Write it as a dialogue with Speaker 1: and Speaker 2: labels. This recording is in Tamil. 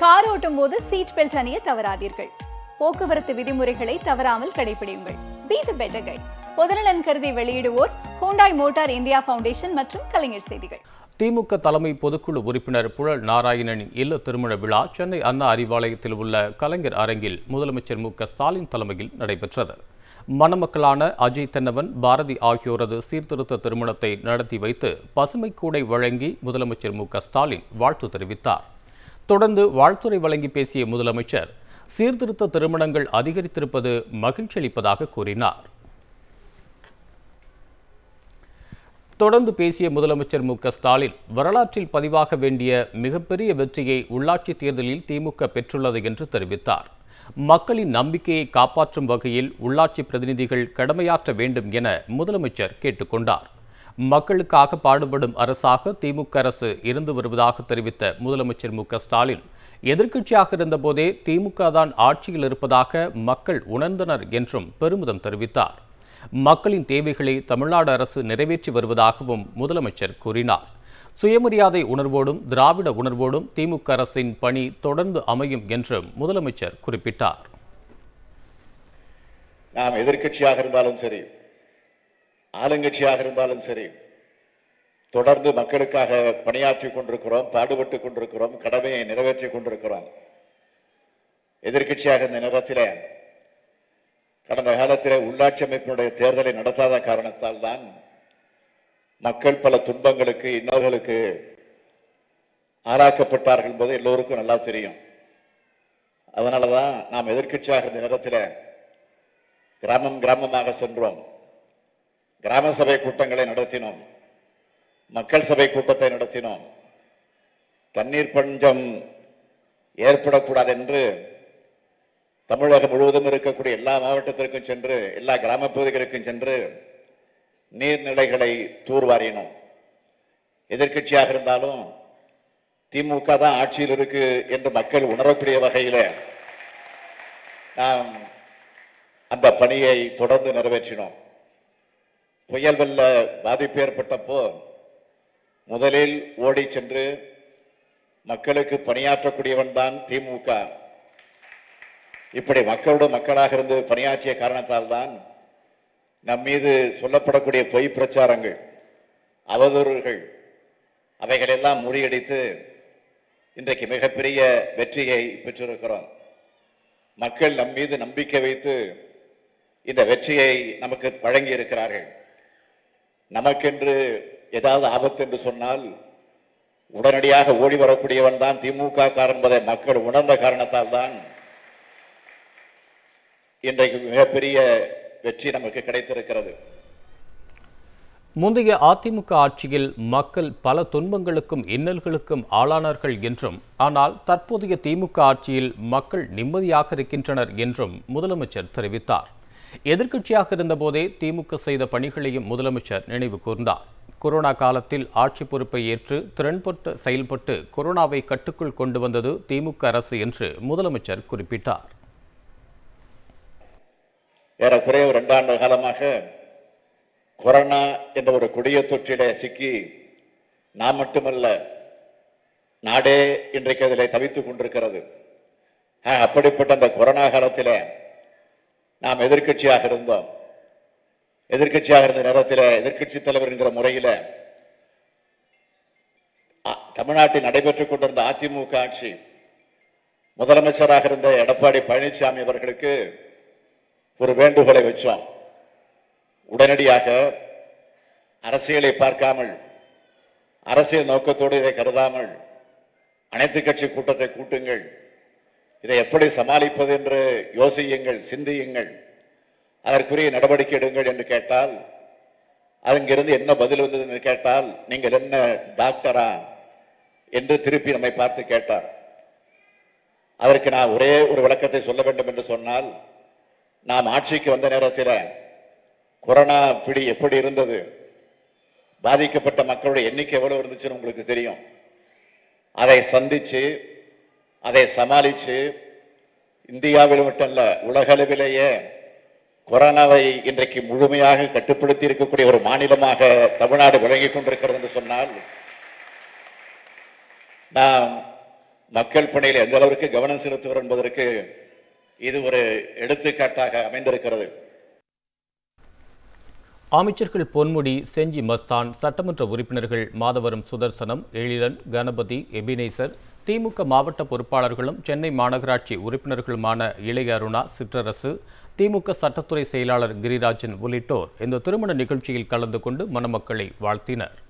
Speaker 1: கார் ஓட்டும் போது சீட் பெல்ட் அணிய தவறாதீர்கள் போக்குவரத்து விதிமுறைகளை தவறாமல் கடைபிடியுங்கள் பி த பெட்டர் கை பொதுநலன் கருதி வெளியிடுவோர் ஹூண்டாய் மோட்டார் இந்தியா பவுண்டேஷன் மற்றும் கலைஞர் செய்திகள்
Speaker 2: திமுக தலைமை பொதுக்குழு உறுப்பினர் புழல் நாராயணனின் இல்ல திருமண விழா சென்னை அண்ணா அறிவாலயத்தில் உள்ள கலைஞர் அரங்கில் முதலமைச்சர் மு ஸ்டாலின் தலைமையில் நடைபெற்றது மணமக்களான அஜய் தென்னவன் பாரதி ஆகியோரது சீர்திருத்த திருமணத்தை நடத்தி வைத்து பசுமை கூடை வழங்கி முதலமைச்சர் மு ஸ்டாலின் வாழ்த்து தெரிவித்தார் தொடர்ந்து வாழ்த்துறை வழங்கி பேசிய முதலமைச்சர் சீர்திருத்த திருமணங்கள் அதிகரித்திருப்பது மகிழ்ச்சி அளிப்பதாக கூறினார் தொடர்ந்து பேசிய முதலமைச்சர் மு ஸ்டாலின் வரலாற்றில் பதிவாக வேண்டிய மிகப்பெரிய வெற்றியை உள்ளாட்சி தேர்தலில் திமுக பெற்றுள்ளது என்று தெரிவித்தார் மக்களின் நம்பிக்கையை காப்பாற்றும் வகையில் உள்ளாட்சி பிரதிநிதிகள் கடமையாற்ற வேண்டும் என முதலமைச்சர் கேட்டுக்கொண்டார் மக்களுக்காக பாடுபடும் அரசாக திமுக அரசு இருந்து வருவதாக தெரிவித்த முதலமைச்சர் மு ஸ்டாலின் எதிர்க்கட்சியாக இருந்தபோதே திமுக தான் ஆட்சியில் இருப்பதாக மக்கள் உணர்ந்தனர் என்றும் பெருமிதம் தெரிவித்தார் மக்களின் தேவைகளை தமிழ்நாடு அரசு நிறைவேற்றி வருவதாகவும் முதலமைச்சர் கூறினார் சுயமரியாதை உணர்வோடும் திராவிட உணர்வோடும் திமுக அரசின் பணி தொடர்ந்து அமையும் என்றும் முதலமைச்சர் குறிப்பிட்டார்
Speaker 1: நாம் எதிர்கட்சியாக இருந்தாலும் சரி ஆளுங்கட்சியாக இருந்தாலும் சரி தொடர்ந்து மக்களுக்காக பணியாற்றி கொண்டிருக்கிறோம் பாடுபட்டு கொண்டிருக்கிறோம் கடமையை நிறைவேற்றி கொண்டிருக்கிறோம் எதிர்கட்சியாக இந்த நேரத்தில் கடந்த காலத்தில் உள்ளாட்சி அமைப்பினுடைய தேர்தலை நடத்தாத காரணத்தால் தான் மக்கள் பல துன்பங்களுக்கு இன்னோர்களுக்கு ஆளாக்கப்பட்டார்கள் என்பது எல்லோருக்கும் நல்லா தெரியும் அதனால தான் நாம் எதிர்கட்சியாக இந்த நேரத்தில் கிராமம் கிராமமாக சென்றோம் கிராம சபை கூட்டங்களை நடத்தினோம் மக்கள் சபை கூட்டத்தை நடத்தினோம் தண்ணீர் பஞ்சம் ஏற்படக்கூடாது என்று தமிழகம் முழுவதும் இருக்கக்கூடிய எல்லா மாவட்டத்திற்கும் சென்று எல்லா கிராம பகுதிகளுக்கும் சென்று நீர்நிலைகளை தூர்வாரினோம் எதிர்கட்சியாக இருந்தாலும் திமுக தான் ஆட்சியில் இருக்கு என்று மக்கள் உணரக்கூடிய வகையில் நாம் அந்த பணியை தொடர்ந்து நிறைவேற்றினோம் புயல் வெள்ள பாதிப்பு ஏற்பட்டப்போ முதலில் ஓடி சென்று மக்களுக்கு பணியாற்றக்கூடியவன் தான் திமுக இப்படி மக்களோட மக்களாக இருந்து பணியாற்றிய காரணத்தால் தான் நம் மீது சொல்லப்படக்கூடிய பொய் பிரச்சாரங்கள் அவதூறுகள் அவைகளெல்லாம் முறியடித்து இன்றைக்கு மிகப்பெரிய வெற்றியை பெற்றிருக்கிறோம் மக்கள் நம் மீது நம்பிக்கை வைத்து இந்த வெற்றியை நமக்கு வழங்கி இருக்கிறார்கள் நமக்கென்று ஏதாவது ஆபத்து என்று சொன்னால் உடனடியாக ஓடி வரக்கூடியவன் தான் திமுக என்பதை மக்கள் உணர்ந்த காரணத்தால் தான் இன்றைக்கு மிகப்பெரிய வெற்றி நமக்கு கிடைத்திருக்கிறது
Speaker 2: முந்தைய அதிமுக ஆட்சியில் மக்கள் பல துன்பங்களுக்கும் இன்னல்களுக்கும் ஆளானார்கள் என்றும் ஆனால் தற்போதைய திமுக ஆட்சியில் மக்கள் நிம்மதியாக இருக்கின்றனர் என்றும் முதலமைச்சர் தெரிவித்தார் இருந்த இருந்தபோதே திமுக செய்த பணிகளையும் முதலமைச்சர் நினைவு கூர்ந்தார் கொரோனா காலத்தில் ஆட்சி பொறுப்பை ஏற்று திறன்பட்டு செயல்பட்டு கொரோனாவை கட்டுக்குள் கொண்டு வந்தது திமுக அரசு என்று முதலமைச்சர் குறிப்பிட்டார்
Speaker 1: ஏறக்குறைய ரெண்டாண்டு காலமாக கொரோனா என்ற ஒரு கொடிய தொற்றிலே சிக்கி நான் மட்டுமல்ல நாடே இன்றைக்கு அதில் தவித்துக் கொண்டிருக்கிறது அப்படிப்பட்ட அந்த கொரோனா காலத்தில் நாம் எதிர்கட்சியாக இருந்தோம் எதிர்கட்சியாக இருந்த நேரத்தில் எதிர்கட்சி தலைவர் என்கிற முறையில் தமிழ்நாட்டில் நடைபெற்றுக் கொண்டிருந்த அதிமுக ஆட்சி முதலமைச்சராக இருந்த எடப்பாடி பழனிசாமி அவர்களுக்கு ஒரு வேண்டுகோளை வச்சோம் உடனடியாக அரசியலை பார்க்காமல் அரசியல் நோக்கத்தோடு இதை கருதாமல் அனைத்து கட்சி கூட்டத்தை கூட்டுங்கள் இதை எப்படி சமாளிப்பது என்று யோசியுங்கள் சிந்தியுங்கள் அதற்குரிய நடவடிக்கை எடுங்கள் என்று கேட்டால் அங்கிருந்து என்ன பதில் வந்தது என்று கேட்டால் நீங்கள் என்ன டாக்டரா என்று திருப்பி நம்மை பார்த்து கேட்டார் அதற்கு நான் ஒரே ஒரு விளக்கத்தை சொல்ல வேண்டும் என்று சொன்னால் நாம் ஆட்சிக்கு வந்த நேரத்தில் கொரோனா பிடி எப்படி இருந்தது பாதிக்கப்பட்ட மக்களுடைய எண்ணிக்கை எவ்வளவு இருந்துச்சுன்னு உங்களுக்கு தெரியும் அதை சந்தித்து அதை சமாளித்து இந்தியாவில் மட்டுமல்ல உலகளவிலேயே கொரோனாவை இன்றைக்கு முழுமையாக கட்டுப்படுத்தி இருக்கக்கூடிய ஒரு மாநிலமாக தமிழ்நாடு விளங்கிக் கொண்டிருக்கிறது என்று சொன்னால் நாம் மக்கள் பணியில் எந்த அளவிற்கு கவனம் செலுத்துவோம் என்பதற்கு இது ஒரு எடுத்துக்காட்டாக அமைந்திருக்கிறது
Speaker 2: அமைச்சர்கள் பொன்முடி செஞ்சி மஸ்தான் சட்டமன்ற உறுப்பினர்கள் மாதவரம் சுதர்சனம் எழிலன் கணபதி எபினேசர் திமுக மாவட்ட பொறுப்பாளர்களும் சென்னை மாநகராட்சி உறுப்பினர்களுமான இளைய அருணா சிற்றரசு திமுக சட்டத்துறை செயலாளர் கிரிராஜன் உள்ளிட்டோர் இந்த திருமண நிகழ்ச்சியில் கலந்து கொண்டு மணமக்களை வாழ்த்தினர்